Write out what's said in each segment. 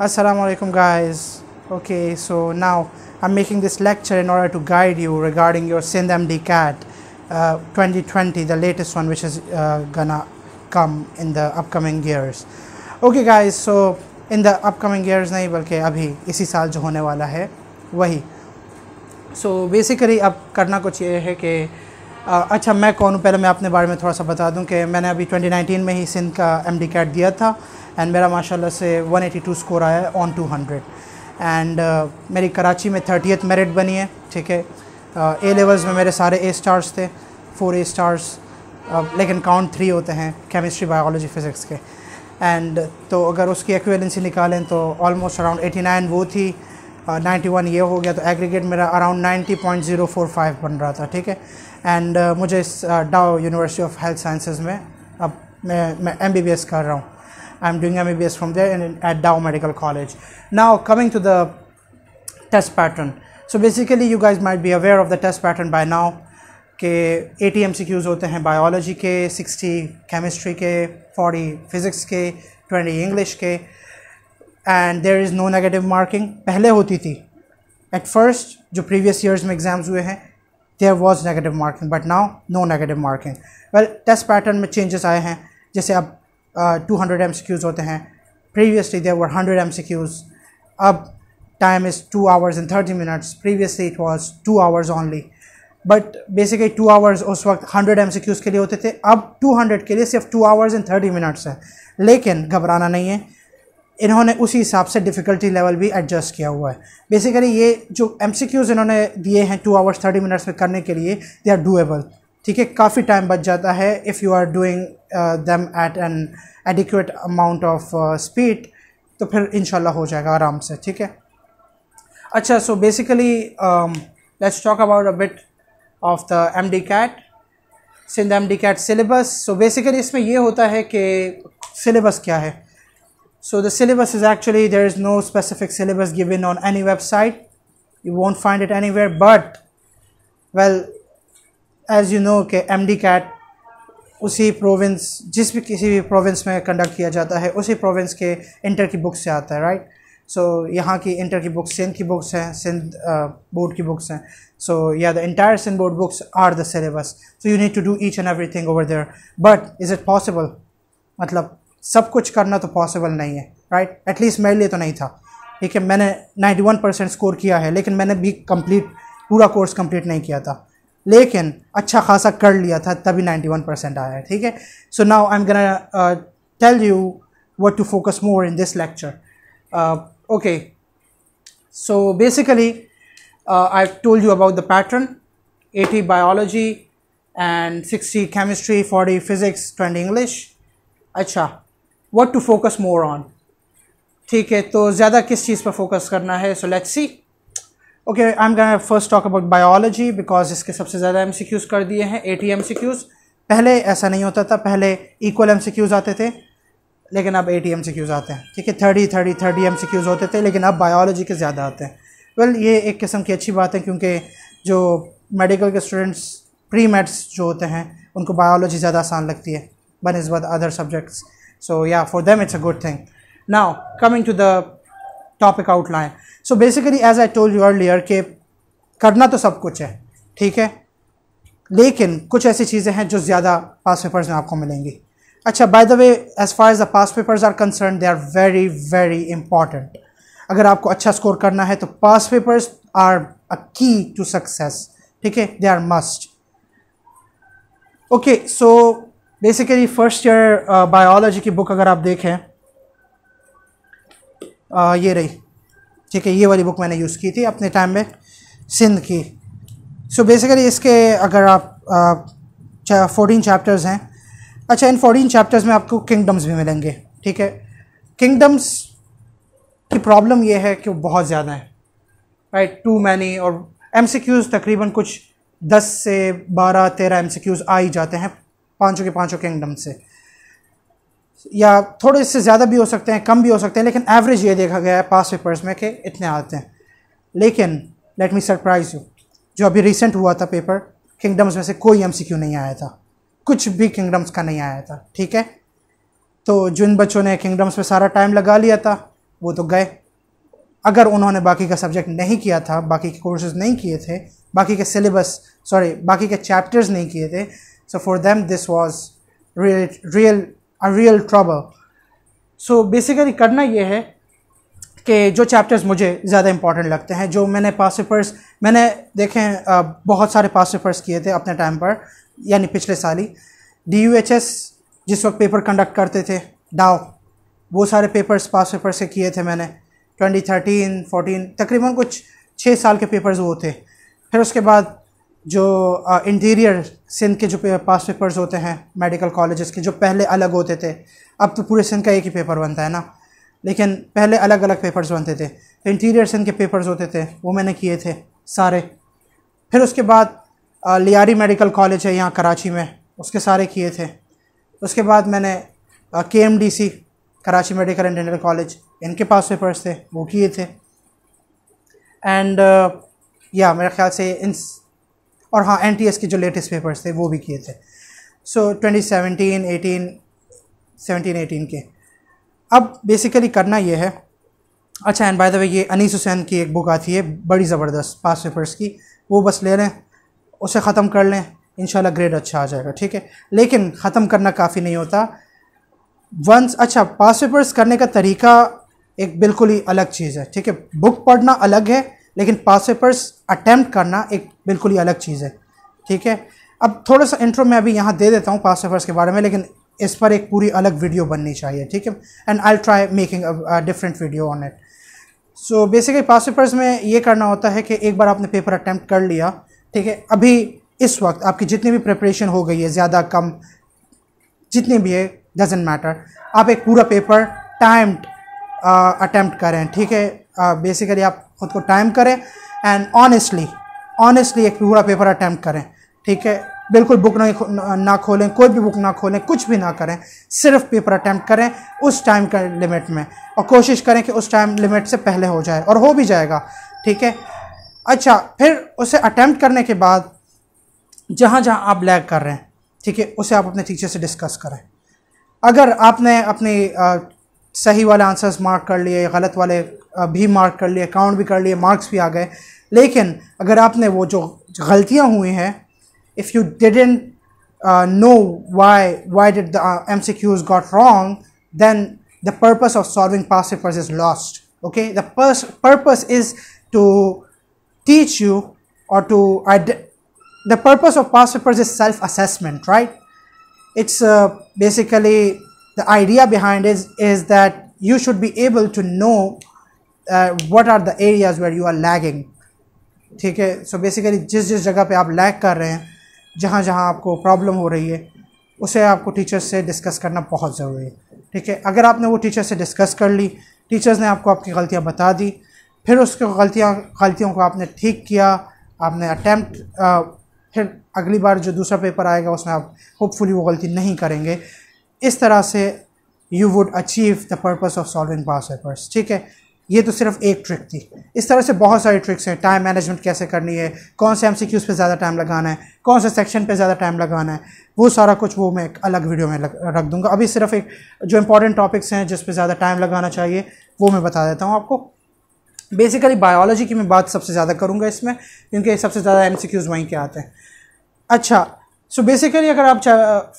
assalamu alaikum guys okay so now i'm making this lecture in order to guide you regarding your sindmd cat uh, 2020 the latest one which is uh, gonna come in the upcoming years okay guys so in the upcoming years nahi balki abhi isi saal jo hone wala hai wahi so basically ab karna kuch ye hai ki अच्छा मैं कौन हूँ पहले मैं अपने बारे में थोड़ा सा बता दूं कि मैंने अभी 2019 में ही सिंध का एम डी कैट दिया था एंड मेरा माशाल्लाह से 182 स्कोर आया है ऑन 200 एंड मेरी कराची में एथ मेरिट बनी है ठीक है ए uh, लेवल्स में मेरे सारे ए स्टार्स थे फोर ए स्टार्स लेकिन काउंट थ्री होते हैं केमिस्ट्री बायोलॉजी फ़िज़िक्स के एंड तो अगर उसकी एक्वेलेंसी निकालें तो ऑलमोस्ट अराउंड 89 वो थी नाइन्टी uh, वन ये हो गया तो एग्रीगेट मेरा around ninety point zero four five बन रहा था ठीक है एंड uh, मुझे इस Dow university of health sciences में अब मैं मैं एम बी बी एस कर रहा हूँ I'm doing MBBS from there and at Dow Medical College. Now coming to the test pattern. So basically you guys might be aware of the test pattern by now a eighty M C Qs होते हैं biology के sixty chemistry के forty physics के twenty English के and there is no negative marking पहले होती थी at first जो प्रीवियस ईयर्स में एग्ज़ाम्स हुए हैं there was negative marking but now no negative marking well test pattern में चेंजेस आए हैं जैसे अब two hundred M C Qs होते हैं previously there were hundred M C Qs अब time is two hours and thirty minutes previously it was two hours only but basically two hours उस वक्त हंड्रेड एम के लिए होते थे अब टू हंड्रेड के लिए सिर्फ two hours and thirty minutes है लेकिन घबराना नहीं है इन्होंने उसी हिसाब से डिफ़िकल्टी लेवल भी एडजस्ट किया हुआ है बेसिकली ये जो एम इन्होंने दिए हैं टू आवर्स थर्टी मिनट्स में करने के लिए दे आर डूएबल ठीक है काफ़ी टाइम बच जाता है if you are doing them at an adequate amount of speed तो फिर इन हो जाएगा आराम से ठीक है अच्छा so basically about a bit of the M D CAT Sindh M D CAT syllabus so basically इसमें यह होता है कि सिलेबस क्या है so the syllabus is actually there is no specific syllabus given on any website you won't find it anywhere but well as you know के M D CAT उसी province जिस भी किसी भी प्रोविंस में conduct किया जाता है उसी प्रोविंस के इंटर की बुक्स से आता है राइट right? सो so, यहाँ की इंटर की बुक्स सिंध की बुक्स हैं सिंध बोर्ड uh, की बुक्स हैं so yeah the entire Sindh board books are the syllabus so you need to do each and everything over there but is it possible मतलब सब कुछ करना तो पॉसिबल नहीं है राइट right? एटलीस्ट मेरे लिए तो नहीं था ठीक है मैंने नाइन्टी वन परसेंट स्कोर किया है लेकिन मैंने भी कंप्लीट पूरा कोर्स कंप्लीट नहीं किया था लेकिन अच्छा खासा कर लिया था तभी 91 परसेंट आया है ठीक है so now I'm gonna tell you what to focus more in this lecture okay so basically I told you about the pattern 80 biology and 60 chemistry 40 physics 20 English अच्छा what to focus more on ठीक है तो ज़्यादा किस चीज़ पर focus करना है so let's see okay I'm gonna first talk about biology because इसके सबसे ज़्यादा एम कर दिए हैं एटी एम पहले ऐसा नहीं होता था पहले इक्वल एम आते थे लेकिन अब ए टी एम आते हैं ठीक है थर्टी थर्टी थर्टी एम होते थे लेकिन अब बायोलॉजी के ज़्यादा आते हैं वेल well, ये एक किस्म की अच्छी बात है क्योंकि जो मेडिकल के स्टूडेंट्स प्री मेड्स जो होते हैं उनको बायोलॉजी ज़्यादा आसान लगती है बनस्बत other subjects so yeah for them it's a good thing now coming to the topic outline so basically as I told you लेयर के करना तो सब कुछ है ठीक है लेकिन कुछ ऐसी चीज़ें हैं जो ज़्यादा पास पेपर्स में आपको मिलेंगी अच्छा by the way as far as the past papers are concern they are very very important अगर आपको अच्छा स्कोर करना है तो पास पेपर्स आर अ की टू सक्सेस ठीक है they are must okay so basically first year biology की बुक अगर आप देखें uh, ये रही ठीक है ये वाली बुक मैंने यूज़ की थी अपने टाइम में सिंध की सो so बेसिकली इसके अगर आप फोर्टीन चैप्टर्स हैं अच्छा इन फोर्टीन चैप्टर्स में आपको किंगडम्स भी मिलेंगे ठीक है किंगडम्स की प्रॉब्लम ये है कि वो बहुत ज़्यादा है राइट टू मैनी और एम तकरीबन कुछ दस से बारह तेरह एम आ ही जाते हैं पाँचों के पाँचों किंगडम से या थोड़े इससे ज़्यादा भी हो सकते हैं कम भी हो सकते हैं लेकिन एवरेज ये देखा गया है पास पेपर्स में कि इतने आते हैं लेकिन लेट मी सरप्राइज यू जो अभी रिसेंट हुआ था पेपर किंगडम्स में से कोई एम नहीं आया था कुछ भी किंगडम्स का नहीं आया था ठीक है तो जिन बच्चों ने किंगडम्स में सारा टाइम लगा लिया था वो तो गए अगर उन्होंने बाकी का सब्जेक्ट नहीं किया था बाकी के कोर्सेज नहीं किए थे बाकी के सिलेबस सॉरी बाकी के चैप्टर्स नहीं किए थे so for them this was real real a real trouble so basically करना ये है कि जो चैप्टर्स मुझे ज़्यादा इंपॉर्टेंट लगते हैं जो मैंने पास पेपर्स मैंने देखें बहुत सारे पास पेपर्स किए थे अपने टाइम पर यानी पिछले साल ही डी यू एच एस जिस वक्त पेपर कंडक्ट करते थे डाओ वो सारे पेपर्स पास पेपर से किए थे मैंने 2013, 14 तकरीबन कुछ छः साल के पेपर्स वो थे फिर उसके बाद जो इंटीरियर सिंध के जो पास पेपर्स होते हैं मेडिकल कॉलेजेस के जो पहले अलग होते थे अब तो पूरे सिंध का एक ही पेपर बनता है ना लेकिन पहले अलग अलग पेपर्स बनते थे इंटीरियर सिंध के पेपर्स होते थे वो मैंने किए थे सारे फिर उसके बाद लियारी मेडिकल कॉलेज है यहाँ कराची में उसके सारे किए थे उसके बाद मैंने K M D C Karachi medical and dental college इनके पास पेपर्स थे वो किए थे एंड या मेरे ख्याल से इन और हाँ एन के जो लेटेस्ट पेपर्स थे वो भी किए थे so twenty seventeen eighteen seventeen eighteen के अब बेसिकली करना ये है अच्छा एंड बाय द वे ये अनीस हुसैन की एक बुक आती है बड़ी ज़बरदस्त पास पेपर्स की वो बस ले लें उसे ख़त्म कर लें इन ग्रेड अच्छा आ जाएगा ठीक है लेकिन ख़त्म करना काफ़ी नहीं होता वंस अच्छा पास पेपर्स करने का तरीका एक बिल्कुल ही अलग चीज़ है ठीक है बुक पढ़ना अलग है लेकिन पास पेपर्स अटैम्प्ट करना एक बिल्कुल ही अलग चीज़ है ठीक है अब थोड़ा सा इंट्रो मैं अभी यहाँ दे देता हूँ पास पेपर्स के बारे में लेकिन इस पर एक पूरी अलग वीडियो बननी चाहिए ठीक है and I try making different video on it so basically past papers में ये करना होता है कि एक बार आपने पेपर अटैम्प्ट कर लिया ठीक है अभी इस वक्त आपकी जितनी भी प्रिपरेशन हो गई है ज़्यादा कम जितनी भी है डजेंट मैटर आप एक पूरा पेपर टाइम्ड अटैम्प्ट करें ठीक है बेसिकली uh, आप खुद को टाइम करें एंड ऑनेस्टली ऑनेस्टली एक पूरा पेपर अटैम्प्ट करें ठीक है बिल्कुल बुक नहीं ना खोलें कोई भी बुक ना खोलें कुछ भी ना करें सिर्फ पेपर अटैम्प्ट करें उस टाइम के लिमिट में और कोशिश करें कि उस टाइम लिमिट से पहले हो जाए और हो भी जाएगा ठीक है अच्छा फिर उसे अटैम्प्ट करने के बाद जहाँ जहाँ आप लैग कर रहे हैं ठीक है उसे आप अपने टीचर से डिस्कस करें अगर आपने अपनी सही वाले आंसर्स मार्क कर लिए गलत वाले भी मार्क कर लिए काउंट भी कर लिए मार्क्स भी आ गए लेकिन अगर आपने वो जो गलतियाँ हुई हैं if you didn't know why why did the M C Qs got wrong then the purpose of solving past papers is lost okay the purpose is to teach you और to the purpose of past papers is self assessment right it's uh, the idea behind is is that you should be able to know uh, what are the areas where you are lagging ठीक है so basically जिस जिस जगह पे आप lag कर रहे हैं जहाँ जहाँ आपको प्रॉब्लम हो रही है उसे आपको टीचर्स से डिस्कस करना बहुत ज़रूरी है ठीक है अगर आपने वो टीचर से डिस्कस कर ली टीचर्स ने आपको आपकी गलतियाँ बता दी फिर उसके गलतियाँ गलतियों को आपने ठीक किया आपने अटैम्प्ट uh, फिर अगली बार जो दूसरा पेपर आएगा उसमें आप होपफुली वो गलती नहीं करेंगे इस तरह से you would achieve the purpose of solving past papers ठीक है ये तो सिर्फ एक ट्रिक थी इस तरह से बहुत सारी ट्रिक्स हैं टाइम मैनेजमेंट कैसे करनी है कौन से एम सी क्यूज़ पर ज़्यादा टाइम लगाना है कौन से सेक्शन पे ज़्यादा टाइम लगाना है वो सारा कुछ वो मैं एक अलग वीडियो में लग, रख दूंगा अभी सिर्फ एक जो इंपॉर्टेंट टॉपिक्स हैं जिस पर ज़्यादा टाइम लगाना चाहिए वो मैं बता देता हूँ आपको बेसिकली बायोलॉजी की मैं बात सबसे ज़्यादा करूँगा इसमें क्योंकि सबसे ज़्यादा एम सी क्यूज़ वहीं के आते हैं अच्छा सो बेसिकली अगर आप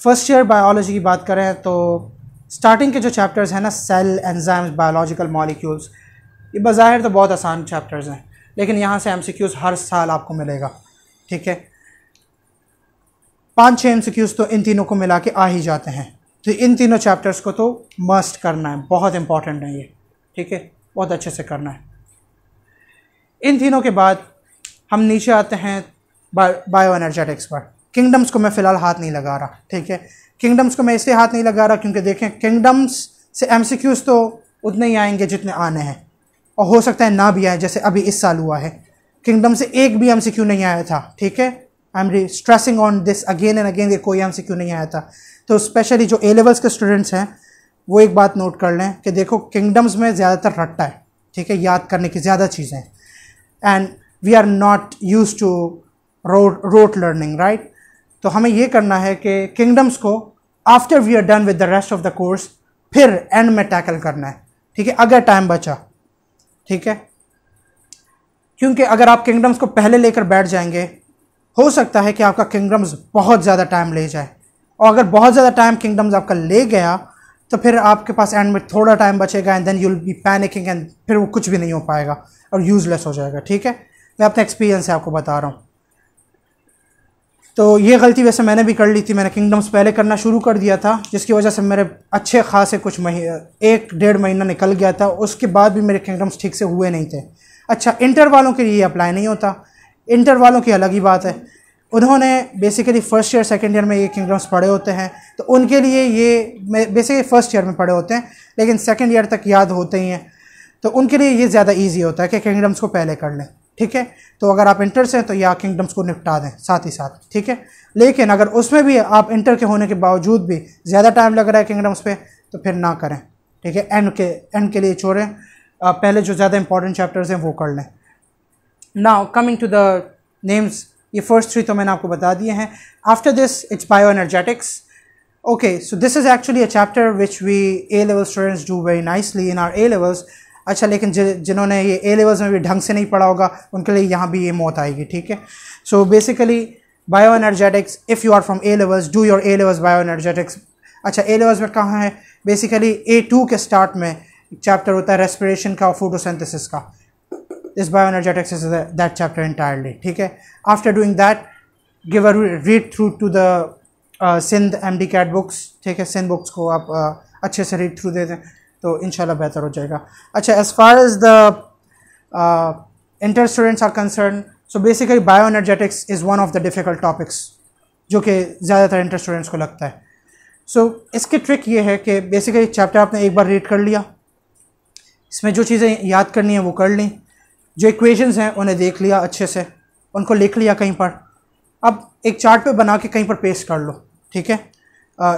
फर्स्ट ईयर बायोलॉजी की बात करें तो स्टार्टिंग के जो चैप्टर्स हैं ना सेल एंजाइम्स बायोलॉजिकल मॉलिक्यूल्स ये बाहिर तो बहुत आसान चैप्टर्स हैं लेकिन यहाँ से एम हर साल आपको मिलेगा ठीक है पाँच छः एम तो इन तीनों को मिला के आ ही जाते हैं तो इन तीनों चैप्टर्स को तो मस्ट करना है बहुत इंपॉर्टेंट है ये ठीक है बहुत अच्छे से करना है इन तीनों के बाद हम नीचे आते हैं बायो एनर्जेटिक्स पर किंगडम्स को मैं फ़िलहाल हाथ नहीं लगा रहा ठीक है किंगडम्स को मैं इसलिए हाथ नहीं लगा रहा क्योंकि देखें किंगडम्स से एम तो उतने ही आएंगे जितने आने हैं और हो सकता है ना भी आए जैसे अभी इस साल हुआ है किंगडम से एक भी एम नहीं आया था ठीक है I'm restressing on this again and again कोई एम नहीं आया था तो स्पेशली जो ए लेवल्स के स्टूडेंट्स हैं वो एक बात नोट कर लें कि देखो किंगडम्स में ज़्यादातर रट्टा है ठीक है याद करने की ज़्यादा चीज़ें and we are not use to rote rote learning right तो हमें ये करना है कि किंगडम्स को after we are done with the rest of the course फिर एंड में टैकल करना है ठीक है अगर टाइम बचा ठीक है क्योंकि अगर आप किंगडम्स को पहले लेकर बैठ जाएंगे हो सकता है कि आपका किंगडम्स बहुत ज़्यादा टाइम ले जाए और अगर बहुत ज़्यादा टाइम किंगडम्स आपका ले गया तो फिर आपके पास एंड में थोड़ा टाइम बचेगा and then you will be panicking and फिर वो कुछ भी नहीं हो पाएगा और यूज़लेस हो जाएगा ठीक है मैं अपने एक्सपीरियंस से आपको बता रहा हूँ तो ये गलती वैसे मैंने भी कर ली थी मैंने किंगडम्स पहले करना शुरू कर दिया था जिसकी वजह से मेरे अच्छे खासे कुछ महीने एक डेढ़ महीना निकल गया था उसके बाद भी मेरे किंगडम्स ठीक से हुए नहीं थे अच्छा इंटर वालों के लिए अप्लाई नहीं होता इंटर वालों की अलग ही बात है उन्होंने basically first year second year में ये किंगडम्स पढ़े होते हैं तो उनके लिए ये बेसिकली फ़र्स्ट ईयर में पढ़े होते हैं लेकिन सेकेंड ईयर तक याद होते ही हैं तो उनके लिए ये ज़्यादा ईजी होता है कि किंगडम्स को पहले कर लें ठीक है तो अगर आप इंटर से हैं तो या किंगडम्स को निपटा दें साथ ही साथ ठीक है लेकिन अगर उसमें भी आप इंटर के होने के बावजूद भी ज़्यादा टाइम लग रहा है किंगडम्स पे तो फिर ना करें ठीक है एंड के एंड के लिए छोड़ें आप पहले जो ज़्यादा इंपॉर्टेंट चैप्टर्स हैं वो कर लें now coming to the names ये फर्स्ट थ्री तो मैंने आपको बता दिए हैं after this it's bio energetics okay so this is actually a chapter which we A level students do very nicely in our A levels अच्छा लेकिन जिन्होंने ये ए लेवल्स में भी ढंग से नहीं पढ़ा होगा उनके लिए यहाँ भी ये मौत आएगी ठीक है so basically bio energetics if you are from A levels do your A levels bio energetics अच्छा ए लेवल्स में कहाँ है बेसिकली ए टू के स्टार्ट में चैप्टर होता है रेस्पिरेशन का और फोटोसेंथेसिस का इस bio energetics is that chapter entirely ठीक है after doing that give a read through to the Sindh M D CAT books ठीक है सिंध बुक्स को आप uh, अच्छे से रीड थ्रू दे दें तो इन बेहतर हो जाएगा अच्छा as far as the inter students are concern so basically bio energetics is one of the difficult topics जो कि ज़्यादातर इंटर स्टूडेंट्स को लगता है सो so, इसकी ट्रिक ये है कि बेसिकली चैप्टर आपने एक बार रीड कर लिया इसमें जो चीज़ें याद करनी है वो कर ली जो इक्वेशंस हैं उन्हें देख लिया अच्छे से उनको लिख लिया कहीं पर अब एक चार्ट पे बना के कहीं पर पेस्ट कर लो ठीक है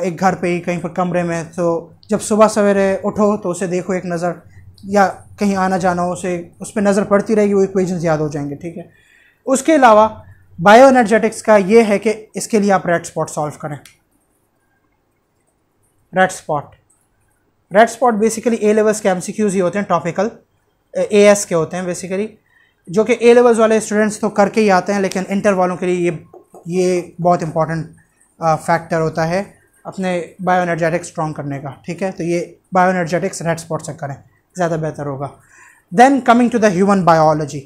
एक घर पे ही कहीं पर कमरे में तो जब सुबह सवेरे उठो तो उसे देखो एक नज़र या कहीं आना जाना हो उसे उस पर नज़र पड़ती रहेगी वो इक्वेशन याद हो जाएंगे ठीक है उसके अलावा बायो एनर्जेटिक्स का ये है कि इसके लिए आप रेड स्पॉट सॉल्व करें red spot red spot basically A levels के एम ही होते हैं टॉपिकल ए एस के होते हैं बेसिकली जो कि ए लेवल्स वाले स्टूडेंट्स तो करके ही आते हैं लेकिन इंटर वालों के लिए ये ये बहुत इंपॉर्टेंट फैक्टर uh, होता है अपने बायो एनर्जेटिक स्ट्रॉन्ग करने का ठीक है तो ये बायो एनर्जेटिक्स रेड स्पॉट से करें ज़्यादा बेहतर होगा then coming to the human biology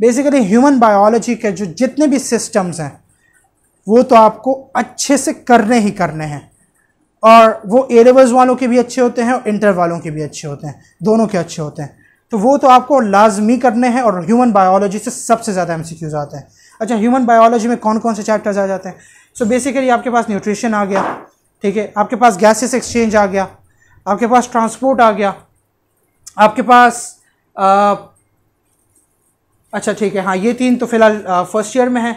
basically human biology के जो जितने भी सिस्टम्स हैं वो तो आपको अच्छे से करने ही करने हैं और वो एरेवर्स वालों के भी अच्छे होते हैं और इंटर वालों के भी अच्छे होते हैं दोनों के अच्छे होते हैं तो वो तो आपको लाजमी करने हैं और ह्यूमन बायोलॉजी से सबसे ज़्यादा एम आते हैं अच्छा ह्यूमन बायोलॉजी में कौन कौन से चैप्टर्स आ जाते हैं सो so बेसिकली आपके पास न्यूट्रिशन आ गया ठीक है आपके पास गैसेस एक्सचेंज आ गया आपके पास ट्रांसपोर्ट आ गया आपके पास आ, अच्छा ठीक है हाँ ये तीन तो फिलहाल फर्स्ट ईयर में है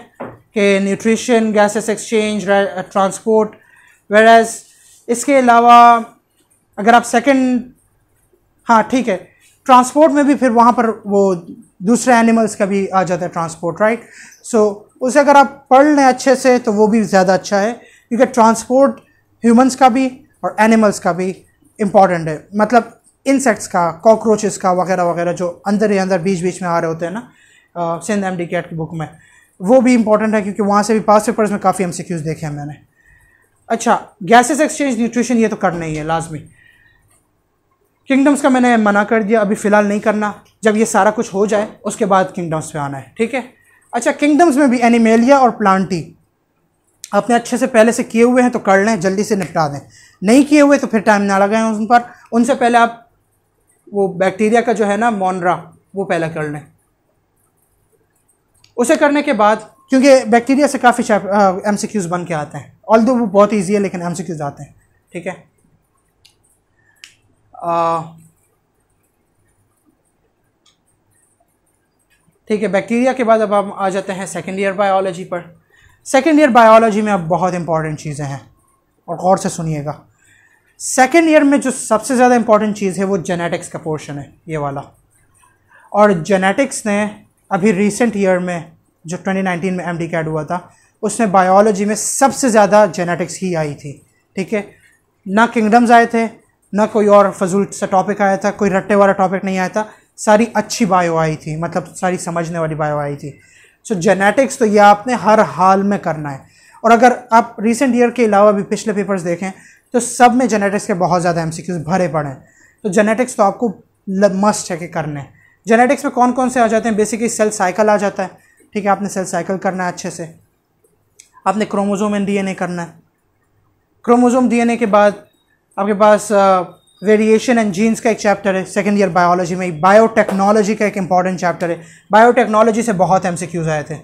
कि न्यूट्रिशन गैसेस एक्सचेंज ट्रांसपोर्ट वेर इसके अलावा अगर आप सेकंड हाँ ठीक है ट्रांसपोर्ट में भी फिर वहाँ पर वो दूसरे एनिमल्स का भी आ जाता है ट्रांसपोर्ट राइट सो उसे अगर आप पढ़ लें अच्छे से तो वो भी ज़्यादा अच्छा है क्योंकि ट्रांसपोर्ट ह्यूमंस का भी और एनिमल्स का भी इम्पॉर्टेंट है मतलब इंसेक्ट्स का कॉकरोचेस का वगैरह वगैरह जो अंदर ही अंदर बीच बीच में आ रहे होते हैं ना सिंध एम डी कैट की बुक में वो भी इंपॉर्टेंट है क्योंकि वहाँ से भी पास पेपर्स में काफ़ी एम सी क्यूज़ देखे हैं मैंने अच्छा गैसेस एक्सचेंज न्यूट्रिशन ये तो करना ही है लाजमी किंगडम्स का मैंने मना कर दिया अभी फ़िलहाल नहीं करना जब ये सारा कुछ हो जाए उसके बाद किंगडम्स पे आना है ठीक है अच्छा किंगडम्स में भी एनिमेलिया और प्लांटी अपने अच्छे से पहले से किए हुए हैं तो कर लें जल्दी से निपटा दें नहीं किए हुए तो फिर टाइम ना लगाएं उन पर उनसे पहले आप वो बैक्टीरिया का जो है ना मोनरा वो पहला कर लें उसे करने के बाद क्योंकि बैक्टीरिया से काफ़ी एम सी क्यूज़ बन के आते हैं ऑल दो वो बहुत ईजी है लेकिन एम सी क्यूज़ आते हैं ठीक है ठीक है बैक्टीरिया के बाद अब हम आ जाते हैं सेकेंड ईयर बायोलॉजी पर सेकेंड ईयर बायोलॉजी में अब बहुत इंपॉर्टेंट चीज़ें हैं और गौर से सुनिएगा सेकेंड ईयर में जो सबसे ज़्यादा इंपॉर्टेंट चीज़ है वो जेनेटिक्स का पोर्शन है ये वाला और जेनेटिक्स ने अभी रिसेंट ईयर में जो 2019 में एम डी कैड हुआ था उसमें बायोलॉजी में सबसे ज़्यादा जेनेटिक्स ही आई थी ठीक है ना किंगडम्स आए थे ना कोई और फजूल सा टॉपिक आया था कोई रट्टे वाला टॉपिक नहीं आया था सारी अच्छी बायो आई थी मतलब सारी समझने वाली बायो आई थी सो जेनेटिक्स तो ये आपने हर हाल में करना है और अगर आप रिसेंट ईयर के अलावा भी पिछले पेपर्स देखें तो सब में जेनेटिक्स के बहुत ज़्यादा एम भरे पड़े हैं तो जेनेटिक्स तो आपको मस्ट है कि करने जेनेटिक्स में कौन कौन से आ जाते हैं बेसिकली सेल साइकिल आ जाता है ठीक है आपने सेल साइकिल करना है अच्छे से आपने क्रोमोजोम एंड डीएनए करना है क्रोमोजोम डीएनए के बाद आपके पास वेरिएशन एंड जीन्स का एक चैप्टर है सेकेंड ईयर बायोलॉजी में बायोटेक्नोलॉजी का एक इंपॉर्टेंट चैप्टर है बायोटेक्नोलॉजी से बहुत एम आए थे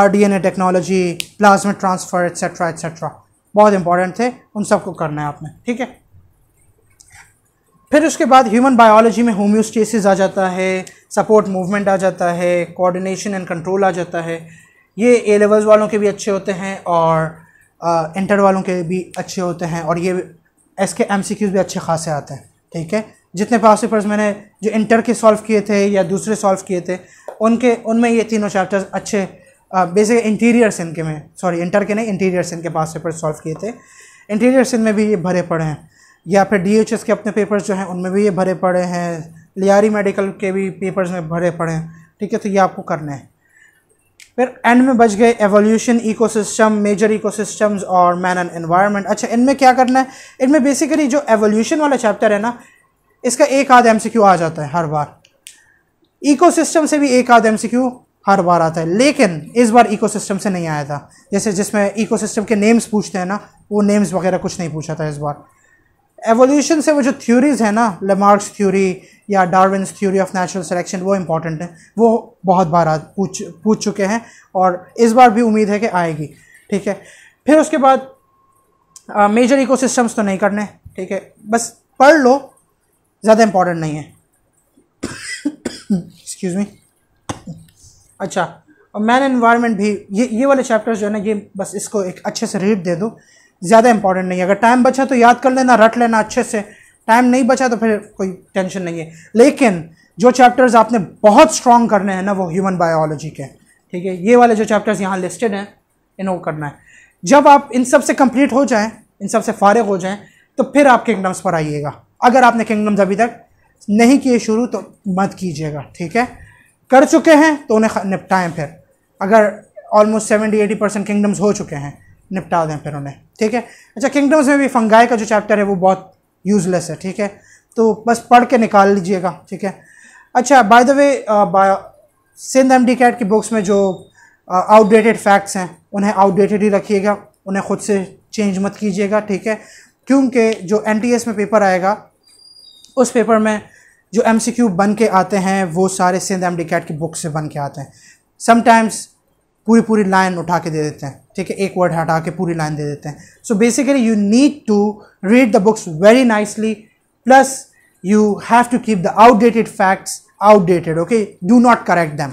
R D N A technology plasma transfer etcetera etcetera बहुत इंपॉर्टेंट थे उन सबको करना है आपने ठीक है फिर उसके बाद ह्यूमन बायोलॉजी में होम्योस्टेसिस आ जाता है सपोर्ट मूवमेंट आ जाता है कोऑर्डिनेशन एंड कंट्रोल आ जाता है ये ए लेवल्स वालों के भी अच्छे होते हैं और इंटर uh, वालों के भी अच्छे होते हैं और ये एस के एम सी क्यूज़ भी अच्छे खासे आते हैं ठीक है जितने पास पेपर्स मैंने जो इंटर के सॉल्व किए थे या दूसरे सॉल्व किए थे उनके उनमें ये तीनों चैप्टर्स अच्छे बेसिक इंटीरियर सिंध के में सॉरी इंटर के नहीं इंटीरियर सिंध के पास पेपर सॉल्व किए थे इंटीरियर सिंध में भी ये भरे पड़े हैं या फिर डी के अपने पेपर्स जो हैं उनमें भी ये भरे पड़े हैं लियारी मेडिकल के भी पेपर्स में भरे पड़े हैं ठीक है तो ये आपको करना है फिर एंड में बच गए एवोल्यूशन इकोसिस्टम मेजर इकोसिस्टम्स और मैन एंड एनवायरनमेंट अच्छा इनमें क्या करना है इनमें बेसिकली जो एवोल्यूशन वाला चैप्टर है ना इसका एक आध एम आ जाता है हर बार इकोसिस्टम से भी एक आध एम हर बार आता है लेकिन इस बार इकोसिस्टम से नहीं आया था जैसे जिसमें इकोसिस्टम के नेम्स पूछते हैं ना वो नेम्स वगैरह कुछ नहीं पूछा था इस बार एवोल्यूशन से वो जो थ्योरीज है ना लेमार्क्स थ्योरी या Darwin theory of natural selection वो इम्पॉर्टेंट है वो बहुत बार आज पूछ पूछ चुके हैं और इस बार भी उम्मीद है कि आएगी ठीक है फिर उसके बाद मेजर इकोसिस्टम्स तो नहीं करने ठीक है बस पढ़ लो ज़्यादा इम्पॉर्टेंट नहीं है एक्सक्यूज़ मी अच्छा और मैन एनवायरनमेंट भी ये ये वाले चैप्टर्स जो है ना ये बस इसको एक अच्छे से रीड दे दो ज़्यादा इंपॉर्टेंट नहीं है अगर टाइम बचा तो याद कर लेना रट लेना अच्छे से टाइम नहीं बचा तो फिर कोई टेंशन नहीं है लेकिन जो चैप्टर्स आपने बहुत स्ट्रॉन्ग करने हैं ना वो ह्यूमन बायोलॉजी के ठीक है ये वाले जो चैप्टर्स यहाँ लिस्टेड हैं इनको करना है जब आप इन सब से कंप्लीट हो जाएं इन सब से फारिग हो जाएं तो फिर आप किंगडम्स पर आइएगा अगर आपने किंगडम्स अभी तक नहीं किए शुरू तो मत कीजिएगा ठीक है कर चुके हैं तो उन्हें निपटाएं फिर अगर almost seventy eighty percent kingdoms हो चुके हैं निपटा दें फिर उन्हें ठीक है अच्छा किंगडम्स में भी फंगाई का जो चैप्टर है वो बहुत यूजलेस है ठीक है तो बस पढ़ के निकाल लीजिएगा ठीक है अच्छा by the way Sindh M D CAT की बुक्स में जो आउटडेटेड फैक्ट्स हैं उन्हें आउटडेटेड ही रखिएगा उन्हें खुद से चेंज मत कीजिएगा ठीक है क्योंकि जो एन में पेपर आएगा उस पेपर में जो एम बन के आते हैं वो सारे सिंध एम डी कैट की बुक से बन के आते हैं समटाइम्स पूरी पूरी लाइन उठा के दे देते हैं ठीक है एक वर्ड हटा के पूरी लाइन दे देते हैं so basically you need to read the books very nicely plus you have to keep the outdated facts outdated okay do not correct them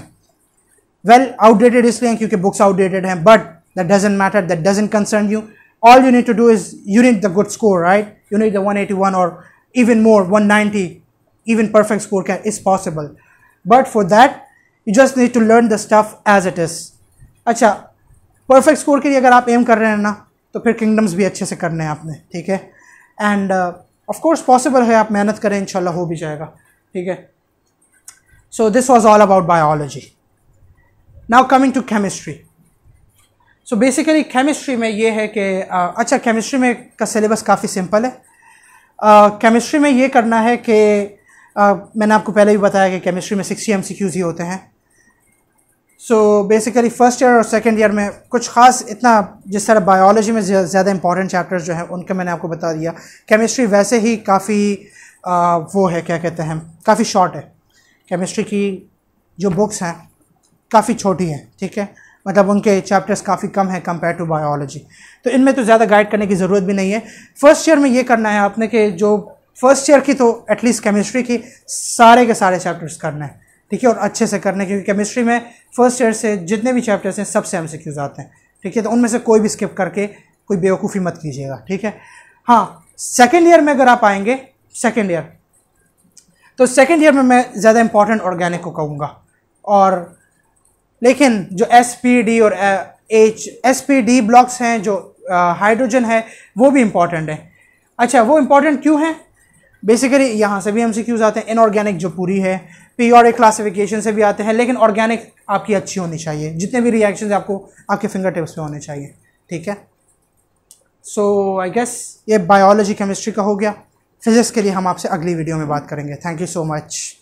well outdated इसलिए क्योंकि बुक्स आउटडेटेड हैं but that doesn't matter that doesn't concern you all you to do is you need the good score right you need the one eighty one और even more one ninety even perfect score can is possible but for that you just need to learn the stuff as it is अच्छा perfect score के लिए अगर आप M कर रहे हैं ना तो फिर किंगडम्स भी अच्छे से करने हैं आपने ठीक है एंड ऑफ कोर्स पॉसिबल है आप मेहनत करें इंशाल्लाह हो भी जाएगा ठीक है so this was all about biology now coming to chemistry so basically chemistry में ये है कि uh, अच्छा केमिस्ट्री में का सिलेबस काफ़ी सिंपल है केमिस्ट्री uh, में ये करना है कि uh, मैंने आपको पहले भी बताया कि केमिस्ट्री में सिक्सटी एम सी ही होते हैं सो बेसिकली फर्स्ट ईयर और सेकेंड ईयर में कुछ ख़ास इतना जिस तरह बायोलॉजी में ज़्यादा इंपॉर्टेंट चैप्टर्स जो हैं उनके मैंने आपको बता दिया केमिस्ट्री वैसे ही काफ़ी वो है क्या कहते हैं काफ़ी शॉर्ट है केमिस्ट्री की जो बुक्स हैं काफ़ी छोटी हैं ठीक है मतलब उनके चैप्टर्स काफ़ी कम हैं कंपेयर टू बायोलॉजी तो इनमें तो ज़्यादा गाइड करने की ज़रूरत भी नहीं है फर्स्ट ईयर में ये करना है आपने कि जो फर्स्ट ईयर की तो एटलीस्ट केमिस्ट्री की सारे के सारे चैप्टर्स करना है ठीक है और अच्छे से करने क्योंकि केमिस्ट्री में फर्स्ट ईयर से जितने भी चैप्टर्स हैं सबसे एम आते हैं ठीक है तो उनमें से कोई भी स्किप करके कोई बेवकूफ़ी मत कीजिएगा ठीक है हाँ सेकेंड ईयर में अगर आप आएंगे सेकेंड ईयर तो सेकेंड ईयर में मैं ज़्यादा इंपॉर्टेंट ऑर्गेनिक को कहूँगा और लेकिन जो एस पी डी और H S P D blocks हैं जो हाइड्रोजन है वो भी इम्पॉर्टेंट है अच्छा वो इम्पॉर्टेंट क्यों है बेसिकली यहाँ से भी हमसे क्यों जाते आते हैं इनऑर्गेनिक जो पूरी है ए क्लासिफिकेशन से भी आते हैं लेकिन ऑर्गेनिक आपकी अच्छी होनी चाहिए जितने भी रिएक्शन आपको आपके फिंगर टिप्स पे होने चाहिए ठीक है सो आई गेस ये बायोलॉजी केमिस्ट्री का हो गया फिजिक्स के लिए हम आपसे अगली वीडियो में बात करेंगे थैंक यू सो मच